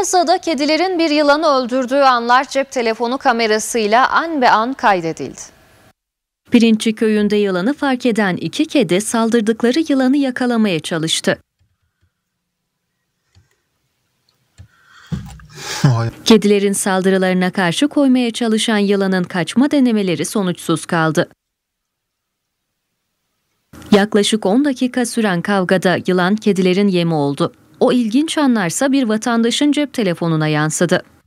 Gazze'de kedilerin bir yılanı öldürdüğü anlar cep telefonu kamerasıyla an be an kaydedildi. Pirinççi köyünde yılanı fark eden iki kedi saldırdıkları yılanı yakalamaya çalıştı. Kedilerin saldırılarına karşı koymaya çalışan yılanın kaçma denemeleri sonuçsuz kaldı. Yaklaşık 10 dakika süren kavgada yılan kedilerin yemi oldu. O ilginç anlarsa bir vatandaşın cep telefonuna yansıdı.